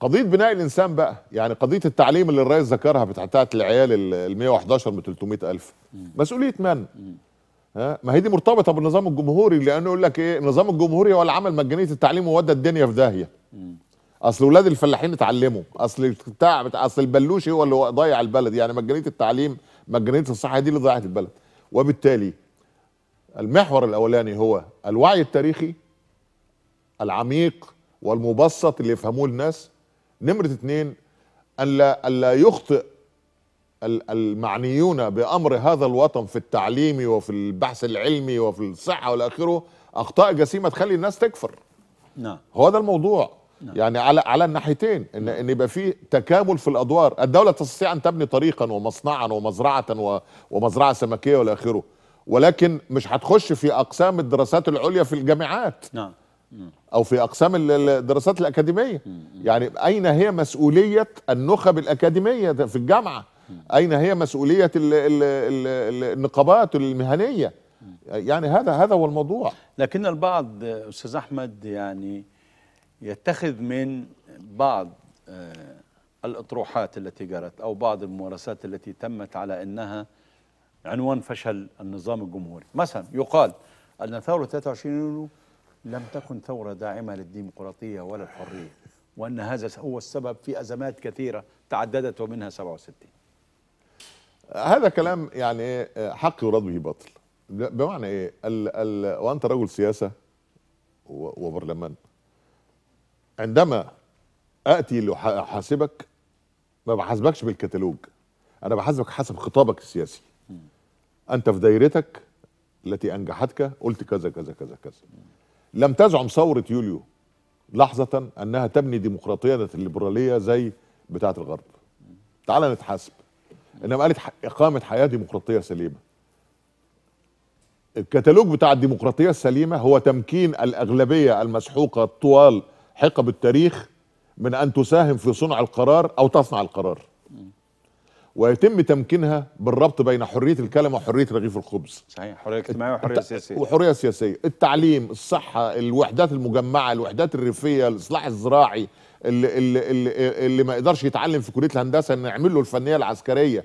قضيه بناء الانسان بقى يعني قضيه التعليم اللي الرئيس ذكرها بتاعت العيال ال 111 ب 300000 مسؤوليه من ها ما هي دي مرتبطه بالنظام الجمهوري لانه يقول لك ايه النظام الجمهوري هو اللي عمل مجانيه التعليم وودى الدنيا في داهيه اصل اولاد الفلاحين اتعلموا اصل بتاع اصل البلوشي هو اللي ضيع البلد يعني مجانيه التعليم مجانيه الصحه دي اللي ضيعت البلد وبالتالي المحور الاولاني هو الوعي التاريخي العميق والمبسط اللي يفهموه الناس نمرة اثنين ألا, ألا يخطئ المعنيون بأمر هذا الوطن في التعليم وفي البحث العلمي وفي الصحة والآخره أخطاء جسيمة تخلي الناس تكفر نعم هو ده الموضوع نا. نعم. يعني على على الناحيتين ان ان يبقى في تكامل في الادوار، الدوله تستطيع ان تبني طريقا ومصنعا ومزرعه ومزرعه سمكيه والى اخره، ولكن مش هتخش في اقسام الدراسات العليا في الجامعات. نعم او في اقسام الدراسات الاكاديميه يعني اين هي مسؤوليه النخب الاكاديميه في الجامعه اين هي مسؤوليه النقابات المهنيه يعني هذا هذا هو الموضوع لكن البعض استاذ احمد يعني يتخذ من بعض آه، الاطروحات التي جرت او بعض الممارسات التي تمت على انها عنوان فشل النظام الجمهوري مثلا يقال ان ثوره 23 يوليو لم تكن ثورة داعمة للديمقراطية ولا الحرية وأن هذا هو السبب في أزمات كثيرة تعددت ومنها 67 هذا كلام يعني آه، حق يراد به باطل بمعنى ايه ال ال وانت رجل سياسه وبرلمان عندما اتي لحاسبك ما بحاسبكش بالكتالوج انا بحاسبك حسب خطابك السياسي انت في دايرتك التي انجحتك قلت كذا كذا كذا كذا لم تزعم ثورة يوليو لحظة أنها تبني ديمقراطية الليبرالية زي بتاعة الغرب تعال نتحاسب إنما قالت إقامة حياة ديمقراطية سليمة الكتالوج بتاع الديمقراطية السليمة هو تمكين الأغلبية المسحوقة طوال حقب التاريخ من أن تساهم في صنع القرار أو تصنع القرار ويتم تمكينها بالربط بين حريه الكلمه وحريه رغيف الخبز صحيح حريه اجتماعيه وحريه سياسيه وحريه سياسيه التعليم الصحه الوحدات المجمعه الوحدات الريفيه الاصلاح الزراعي اللي, اللي, اللي, اللي ما يقدرش يتعلم في كليه الهندسه نعمل له الفنيه العسكريه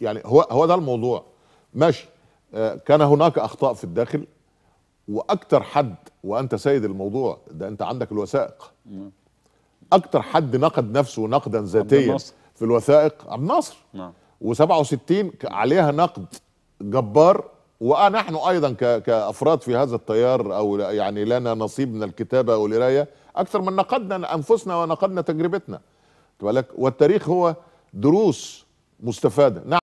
يعني هو هو ده الموضوع ماشي آه، كان هناك اخطاء في الداخل واكثر حد وانت سيد الموضوع ده انت عندك الوثائق اكثر حد نقد نفسه نقدا ذاتيا في الوثائق عبد الناصر نعم. و67 عليها نقد جبار ونحن ايضا كافراد في هذا التيار او يعني لنا نصيب من الكتابه والقرايه اكثر من نقدنا انفسنا ونقدنا تجربتنا والتاريخ هو دروس مستفاده نعم